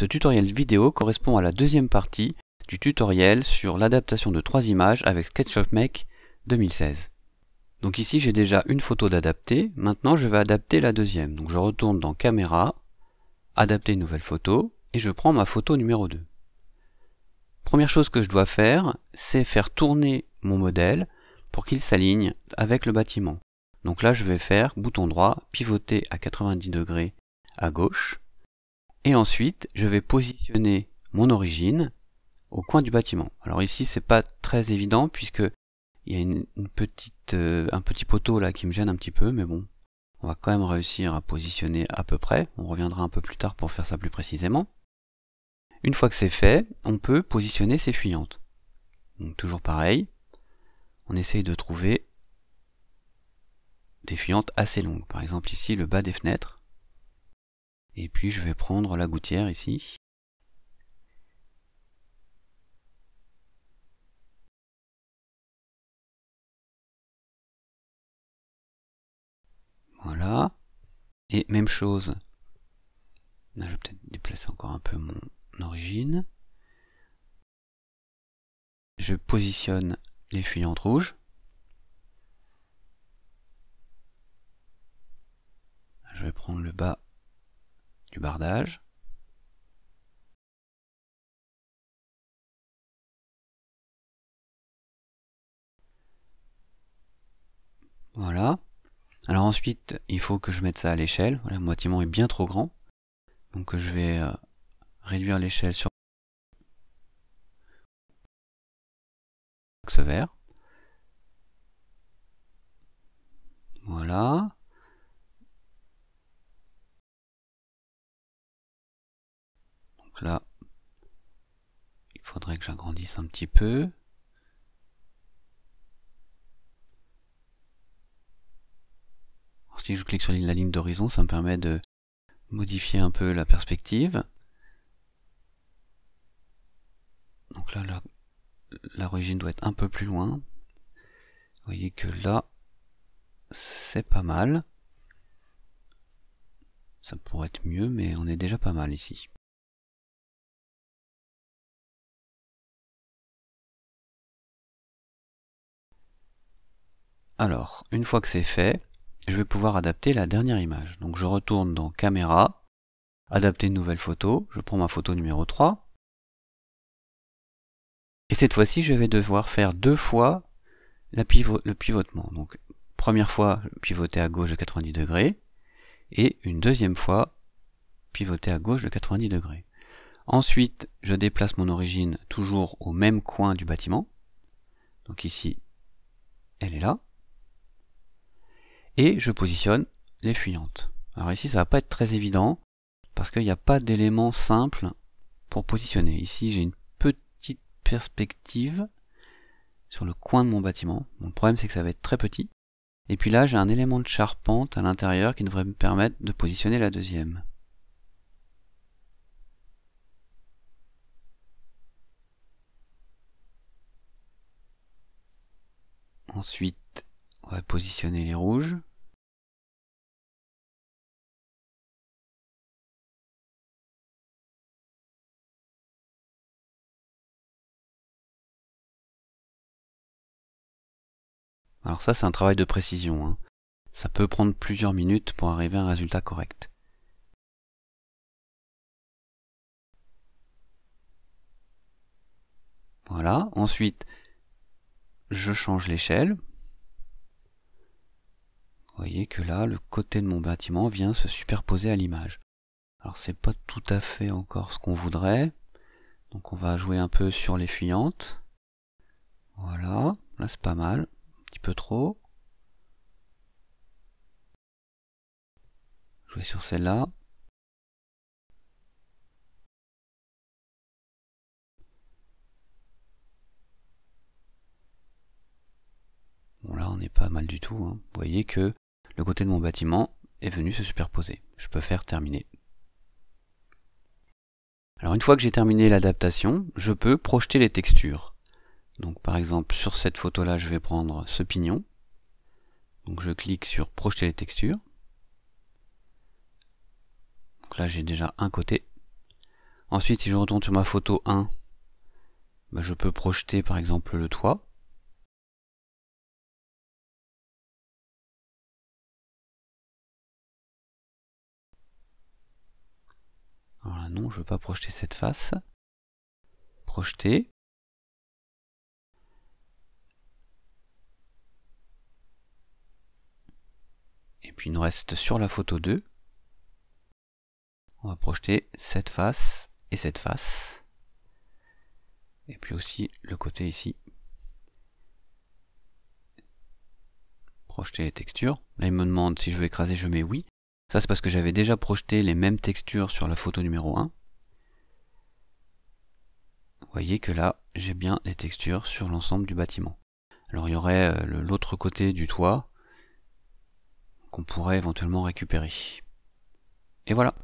Ce tutoriel vidéo correspond à la deuxième partie du tutoriel sur l'adaptation de trois images avec SketchUp Make 2016. Donc ici j'ai déjà une photo d'adapter, maintenant je vais adapter la deuxième. Donc je retourne dans Caméra, Adapter une nouvelle photo, et je prends ma photo numéro 2. Première chose que je dois faire, c'est faire tourner mon modèle pour qu'il s'aligne avec le bâtiment. Donc là je vais faire bouton droit, pivoter à 90 degrés à gauche, et ensuite, je vais positionner mon origine au coin du bâtiment. Alors ici, c'est pas très évident puisque il y a une, petite, euh, un petit poteau là qui me gêne un petit peu, mais bon, on va quand même réussir à positionner à peu près. On reviendra un peu plus tard pour faire ça plus précisément. Une fois que c'est fait, on peut positionner ses fuyantes. Donc toujours pareil, on essaye de trouver des fuyantes assez longues. Par exemple ici, le bas des fenêtres. Et puis je vais prendre la gouttière ici. Voilà. Et même chose. je vais peut-être déplacer encore un peu mon origine. Je positionne les fuyantes rouges. Je vais prendre le bas du bardage Voilà. Alors ensuite, il faut que je mette ça à l'échelle. Voilà, mon bâtiment est bien trop grand. Donc je vais euh, réduire l'échelle sur l'axe vert. là, il faudrait que j'agrandisse un petit peu. si je clique sur la ligne d'horizon, ça me permet de modifier un peu la perspective. Donc là, la, la doit être un peu plus loin. Vous voyez que là, c'est pas mal. Ça pourrait être mieux, mais on est déjà pas mal ici. Alors, une fois que c'est fait, je vais pouvoir adapter la dernière image. Donc je retourne dans Caméra, Adapter une nouvelle photo, je prends ma photo numéro 3. Et cette fois-ci, je vais devoir faire deux fois le pivotement. Donc première fois, pivoter à gauche de 90 degrés, et une deuxième fois, pivoter à gauche de 90 degrés. Ensuite, je déplace mon origine toujours au même coin du bâtiment. Donc ici, elle est là et je positionne les fuyantes. Alors ici, ça va pas être très évident, parce qu'il n'y a pas d'élément simple pour positionner. Ici, j'ai une petite perspective sur le coin de mon bâtiment. Mon problème, c'est que ça va être très petit. Et puis là, j'ai un élément de charpente à l'intérieur qui devrait me permettre de positionner la deuxième. Ensuite, on va positionner les rouges. Alors ça, c'est un travail de précision. Hein. Ça peut prendre plusieurs minutes pour arriver à un résultat correct. Voilà, ensuite, je change l'échelle vous voyez que là, le côté de mon bâtiment vient se superposer à l'image. Alors c'est pas tout à fait encore ce qu'on voudrait. Donc on va jouer un peu sur les fuyantes. Voilà, là c'est pas mal, un petit peu trop. Jouer sur celle-là. Bon là on est pas mal du tout. Hein. Vous voyez que le côté de mon bâtiment est venu se superposer. Je peux faire terminer. Alors une fois que j'ai terminé l'adaptation, je peux projeter les textures. Donc par exemple sur cette photo là je vais prendre ce pignon. Donc je clique sur projeter les textures. Donc là j'ai déjà un côté. Ensuite si je retourne sur ma photo 1, bah, je peux projeter par exemple le toit. non, je ne veux pas projeter cette face. Projeter. Et puis il nous reste sur la photo 2. On va projeter cette face et cette face. Et puis aussi le côté ici. Projeter les textures. Là il me demande si je veux écraser, je mets oui. Ça, c'est parce que j'avais déjà projeté les mêmes textures sur la photo numéro 1. Vous voyez que là, j'ai bien les textures sur l'ensemble du bâtiment. Alors il y aurait euh, l'autre côté du toit qu'on pourrait éventuellement récupérer. Et voilà